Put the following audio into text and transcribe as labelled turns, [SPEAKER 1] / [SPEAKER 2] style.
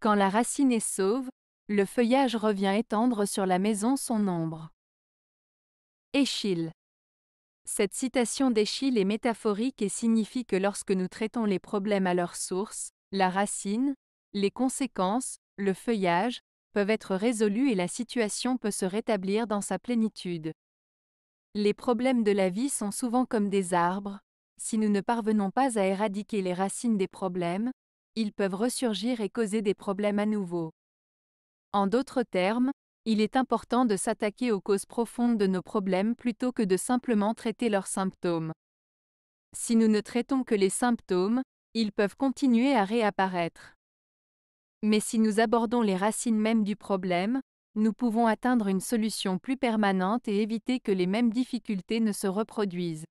[SPEAKER 1] Quand la racine est sauve, le feuillage revient étendre sur la maison son ombre. Échille. Cette citation d'Échille est métaphorique et signifie que lorsque nous traitons les problèmes à leur source, la racine, les conséquences, le feuillage, peuvent être résolus et la situation peut se rétablir dans sa plénitude. Les problèmes de la vie sont souvent comme des arbres, si nous ne parvenons pas à éradiquer les racines des problèmes, ils peuvent ressurgir et causer des problèmes à nouveau. En d'autres termes, il est important de s'attaquer aux causes profondes de nos problèmes plutôt que de simplement traiter leurs symptômes. Si nous ne traitons que les symptômes, ils peuvent continuer à réapparaître. Mais si nous abordons les racines mêmes du problème, nous pouvons atteindre une solution plus permanente et éviter que les mêmes difficultés ne se reproduisent.